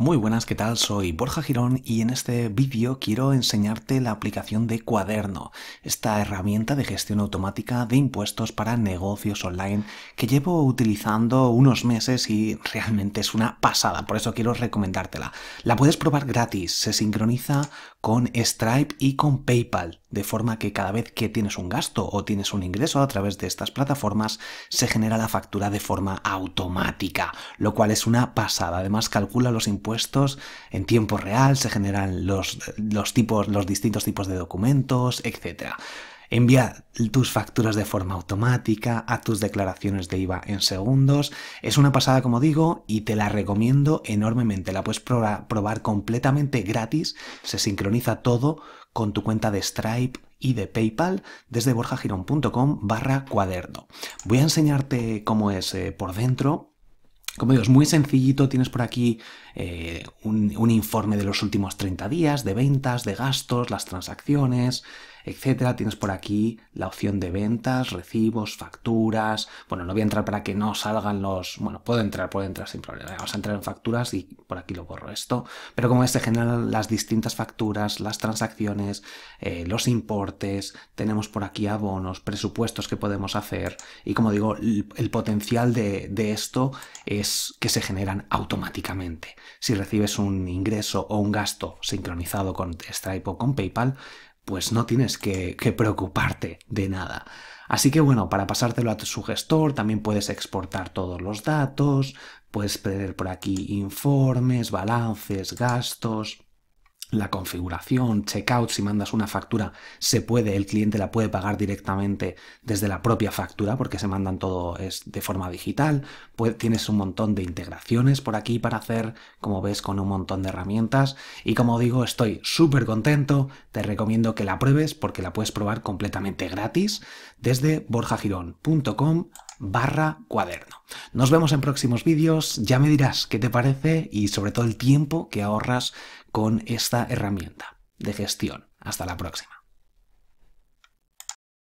Muy buenas, ¿qué tal? Soy Borja Girón y en este vídeo quiero enseñarte la aplicación de Cuaderno, esta herramienta de gestión automática de impuestos para negocios online que llevo utilizando unos meses y realmente es una pasada, por eso quiero recomendártela. La puedes probar gratis, se sincroniza con Stripe y con PayPal, de forma que cada vez que tienes un gasto o tienes un ingreso a través de estas plataformas, se genera la factura de forma automática, lo cual es una pasada. Además, calcula los impuestos en tiempo real, se generan los, los tipos, los distintos tipos de documentos, etc. Envía tus facturas de forma automática, a tus declaraciones de IVA en segundos. Es una pasada, como digo, y te la recomiendo enormemente. La puedes probar completamente gratis. Se sincroniza todo con tu cuenta de Stripe y de PayPal desde borjagirón.com barra cuaderno. Voy a enseñarte cómo es eh, por dentro como digo, es muy sencillito, tienes por aquí eh, un, un, informe de los últimos 30 días, de ventas, de gastos, las transacciones, etcétera. Tienes por aquí la opción de ventas, recibos, facturas. Bueno, no voy a entrar para que no salgan los... Bueno, puedo entrar, puedo entrar sin problema. Vamos a entrar en facturas y por aquí lo borro esto. Pero como ves, se generan las distintas facturas, las transacciones, eh, los importes. Tenemos por aquí abonos, presupuestos que podemos hacer. Y como digo, el, potencial de, de esto es que se generan automáticamente. Si recibes un ingreso o un gasto sincronizado con Stripe o con PayPal, pues no tienes que, preocuparte de nada. Así que bueno, para pasártelo a tu gestor también puedes exportar todos los datos, puedes pedir por aquí informes, balances, gastos, la configuración, checkout, si mandas una factura, se puede, el cliente la puede pagar directamente desde la propia factura porque se mandan todo es de forma digital. Pues tienes un montón de integraciones por aquí para hacer, como ves, con un montón de herramientas. Y como digo, estoy súper contento. Te recomiendo que la pruebes porque la puedes probar completamente gratis desde borjagirón.com barra cuaderno. Nos vemos en próximos vídeos, ya me dirás qué te parece y sobre todo el tiempo que ahorras con esta herramienta de gestión. Hasta la próxima.